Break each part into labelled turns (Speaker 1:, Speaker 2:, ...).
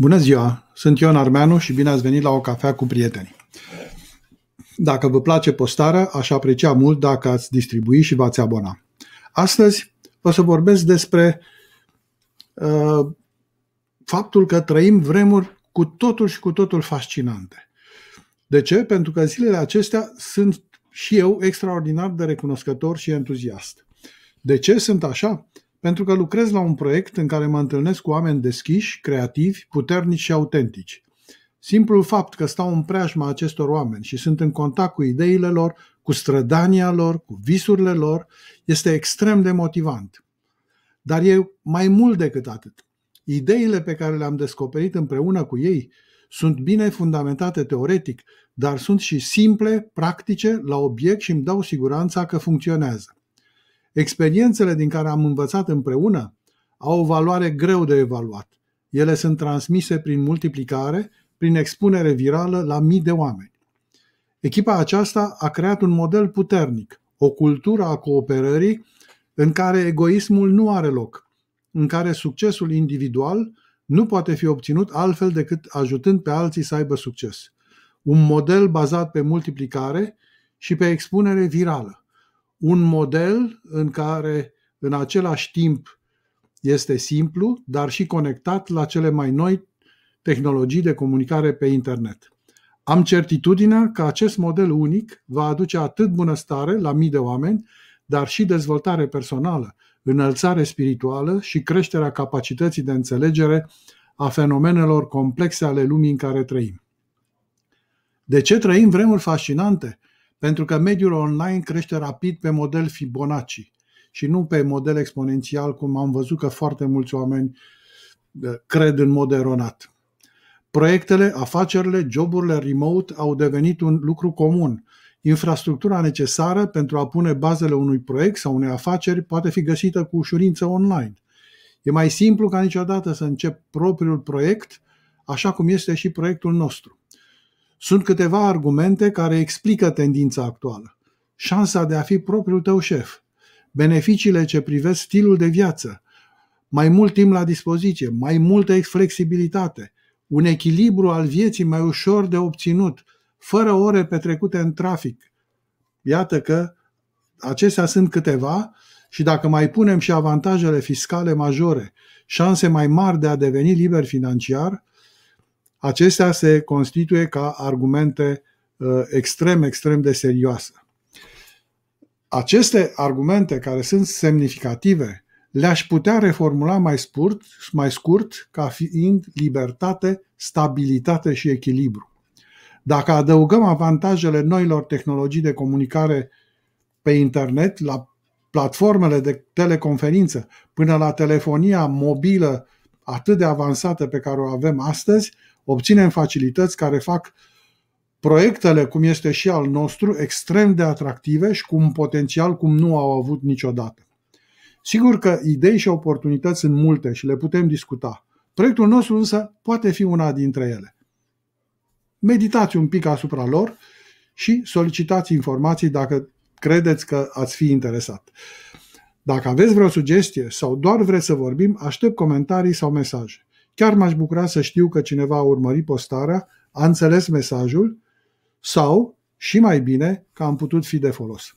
Speaker 1: Bună ziua! Sunt Ion Armeanu și bine ați venit la o cafea cu prietenii. Dacă vă place postarea, aș aprecia mult dacă ați distribui și v-ați abona. Astăzi o să vorbesc despre uh, faptul că trăim vremuri cu totul și cu totul fascinante. De ce? Pentru că zilele acestea sunt și eu extraordinar de recunoscător și entuziast. De ce sunt așa? Pentru că lucrez la un proiect în care mă întâlnesc cu oameni deschiși, creativi, puternici și autentici. Simplul fapt că stau în preajma acestor oameni și sunt în contact cu ideile lor, cu strădania lor, cu visurile lor, este extrem de motivant. Dar e mai mult decât atât. Ideile pe care le-am descoperit împreună cu ei sunt bine fundamentate teoretic, dar sunt și simple, practice, la obiect și îmi dau siguranța că funcționează. Experiențele din care am învățat împreună au o valoare greu de evaluat. Ele sunt transmise prin multiplicare, prin expunere virală la mii de oameni. Echipa aceasta a creat un model puternic, o cultură a cooperării în care egoismul nu are loc, în care succesul individual nu poate fi obținut altfel decât ajutând pe alții să aibă succes. Un model bazat pe multiplicare și pe expunere virală un model în care în același timp este simplu, dar și conectat la cele mai noi tehnologii de comunicare pe internet. Am certitudinea că acest model unic va aduce atât bunăstare la mii de oameni, dar și dezvoltare personală, înălțare spirituală și creșterea capacității de înțelegere a fenomenelor complexe ale lumii în care trăim. De ce trăim vremuri fascinante? pentru că mediul online crește rapid pe model Fibonacci și nu pe model exponențial, cum am văzut că foarte mulți oameni eh, cred în mod eronat. Proiectele, afacerile, joburile remote au devenit un lucru comun. Infrastructura necesară pentru a pune bazele unui proiect sau unei afaceri poate fi găsită cu ușurință online. E mai simplu ca niciodată să încep propriul proiect, așa cum este și proiectul nostru. Sunt câteva argumente care explică tendința actuală. Șansa de a fi propriul tău șef, beneficiile ce privesc stilul de viață, mai mult timp la dispoziție, mai multă flexibilitate, un echilibru al vieții mai ușor de obținut, fără ore petrecute în trafic. Iată că acestea sunt câteva și dacă mai punem și avantajele fiscale majore, șanse mai mari de a deveni liber financiar, acestea se constituie ca argumente uh, extrem, extrem de serioase. Aceste argumente care sunt semnificative le-aș putea reformula mai scurt, mai scurt ca fiind libertate, stabilitate și echilibru. Dacă adăugăm avantajele noilor tehnologii de comunicare pe internet, la platformele de teleconferință, până la telefonia mobilă atât de avansată pe care o avem astăzi, obținem facilități care fac proiectele, cum este și al nostru, extrem de atractive și cu un potențial cum nu au avut niciodată. Sigur că idei și oportunități sunt multe și le putem discuta. Proiectul nostru însă poate fi una dintre ele. Meditați un pic asupra lor și solicitați informații dacă credeți că ați fi interesat. Dacă aveți vreo sugestie sau doar vreți să vorbim, aștept comentarii sau mesaje. Chiar m-aș bucura să știu că cineva a urmărit postarea, a înțeles mesajul sau, și mai bine, că am putut fi de folos.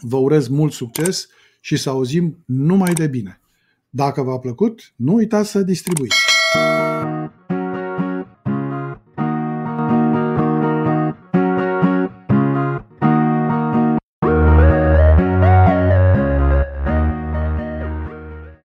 Speaker 1: Vă urez mult succes și să auzim numai de bine. Dacă v-a plăcut, nu uitați să distribuiți.